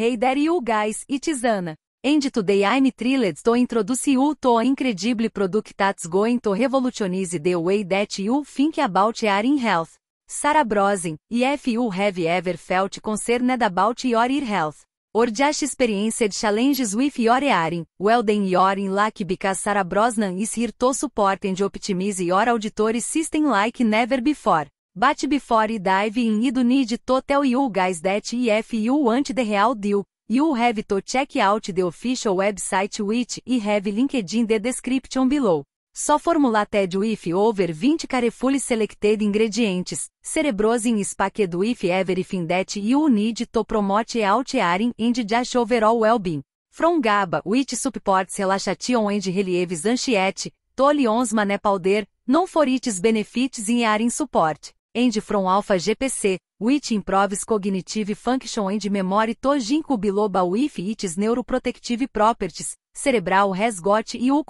Heider e Gás e Tisana. End today I'm thrilled to introduce you to incredible product that's going to revolutionize the way that you think about your in health. Sarah Brosin, if you have ever felt concerned about your ear health, or just experienced challenges with your hearing, well then your in luck because Sarah Brosnan is here to support and optimize your auditory system like never before. But before diving in, you need to tell you guys that if you want the real deal, you have to check out the official website which I have linked in the description below. Só formula TED with over 20 carefully selected ingredientes, cerebros in spacked with everything that you need to promote out in and just overall well-being. From GABA, which supports relaxation and relieves anxiety, tolions mané powder, non for its benefits in airing support. End from Alpha GPC, which improves cognitive function and memory to ginkgo biloba with its neuroprotective properties, cerebral has got you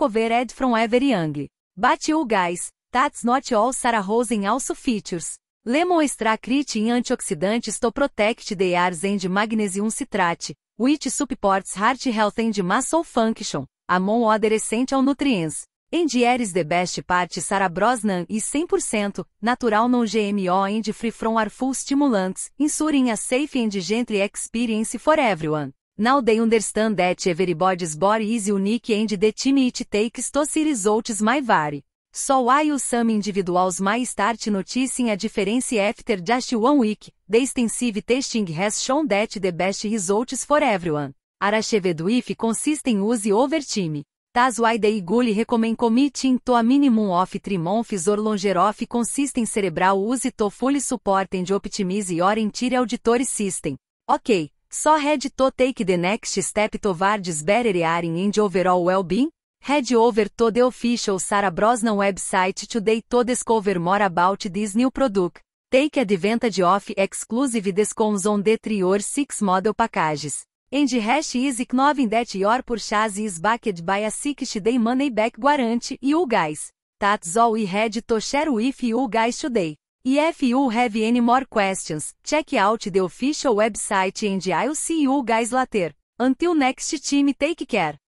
from every angle. But you guys, that's not all Sarah Rosen also features. Lemon extract in antioxidantes to protect the ARS and magnesium citrate, which supports heart health and muscle function, among other essential nutrients. Endieres the best parte Sarah Brosnan e 100% natural non GMO and free from harmful stimulants, ensuring a safe and gentle experience for everyone. Now they understand that everybody's body is unique and the team it takes to see results may vary. So you some individuals my start noticing a difference after just one week, the extensive testing has shown that the best results for everyone. if consiste in use over time. That's why the IGULI recommend committing to a minimum of three months or longer of cerebral use to fully support de optimize your entire auditory system. Ok, só head to take the next step towards better in and overall well-being? Head over to the official Sarah Brosnan website today to discover more about this new product. Take advantage of exclusive discounts on the three six model packages and hash is ignoring that your purchase is backed by a 60-day money-back guarantee, you guys. That's all we had to share with you guys today. If you have any more questions, check out the official website and I'll see you guys later. Until next time take care.